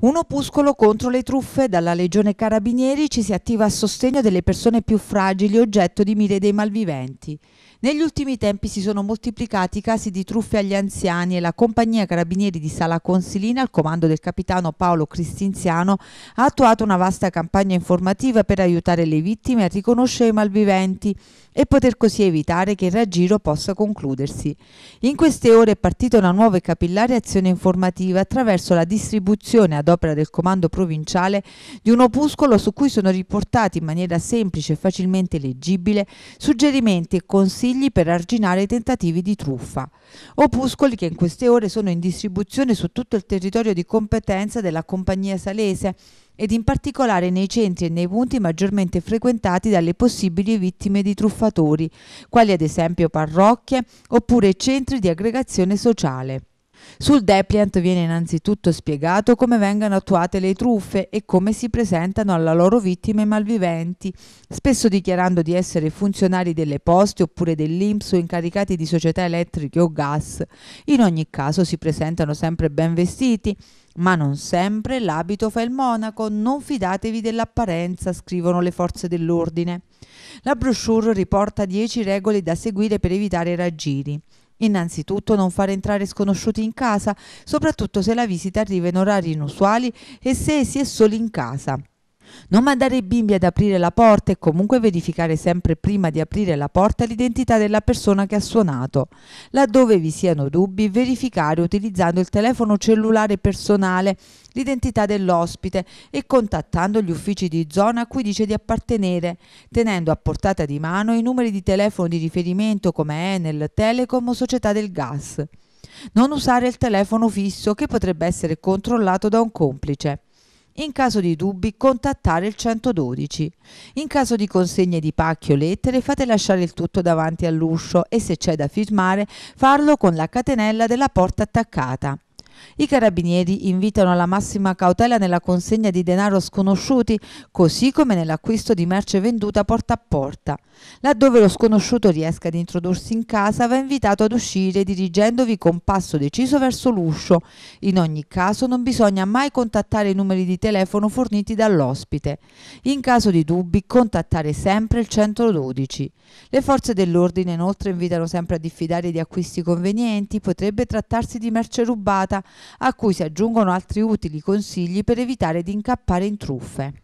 Un opuscolo contro le truffe dalla Legione Carabinieri ci si attiva a sostegno delle persone più fragili oggetto di mire dei malviventi. Negli ultimi tempi si sono moltiplicati i casi di truffe agli anziani e la compagnia Carabinieri di Sala Consilina, al comando del capitano Paolo Cristinziano, ha attuato una vasta campagna informativa per aiutare le vittime a riconoscere i malviventi e poter così evitare che il raggiro possa concludersi. In queste ore è partita una nuova e capillare azione informativa attraverso la distribuzione ad opera del comando provinciale di un opuscolo su cui sono riportati in maniera semplice e facilmente leggibile suggerimenti e consigli consigli per arginare i tentativi di truffa. Opuscoli che in queste ore sono in distribuzione su tutto il territorio di competenza della compagnia salese ed in particolare nei centri e nei punti maggiormente frequentati dalle possibili vittime di truffatori, quali ad esempio parrocchie oppure centri di aggregazione sociale. Sul Depliant viene innanzitutto spiegato come vengano attuate le truffe e come si presentano alla loro vittima i malviventi, spesso dichiarando di essere funzionari delle poste oppure dell'Inps o incaricati di società elettriche o gas. In ogni caso si presentano sempre ben vestiti, ma non sempre l'abito fa il monaco, non fidatevi dell'apparenza, scrivono le forze dell'ordine. La brochure riporta 10 regole da seguire per evitare raggiri. Innanzitutto non fare entrare sconosciuti in casa, soprattutto se la visita arriva in orari inusuali e se si è soli in casa. Non mandare i bimbi ad aprire la porta e comunque verificare sempre prima di aprire la porta l'identità della persona che ha suonato. Laddove vi siano dubbi, verificare utilizzando il telefono cellulare personale l'identità dell'ospite e contattando gli uffici di zona a cui dice di appartenere, tenendo a portata di mano i numeri di telefono di riferimento come Enel, Telecom o Società del Gas. Non usare il telefono fisso che potrebbe essere controllato da un complice in caso di dubbi contattare il 112. In caso di consegne di pacchi o lettere fate lasciare il tutto davanti all'uscio e se c'è da firmare farlo con la catenella della porta attaccata. I carabinieri invitano alla massima cautela nella consegna di denaro sconosciuti, così come nell'acquisto di merce venduta porta a porta. Laddove lo sconosciuto riesca ad introdursi in casa, va invitato ad uscire dirigendovi con passo deciso verso l'uscio. In ogni caso non bisogna mai contattare i numeri di telefono forniti dall'ospite. In caso di dubbi, contattare sempre il 112. Le forze dell'ordine inoltre invitano sempre a diffidare di acquisti convenienti, potrebbe trattarsi di merce rubata a cui si aggiungono altri utili consigli per evitare di incappare in truffe.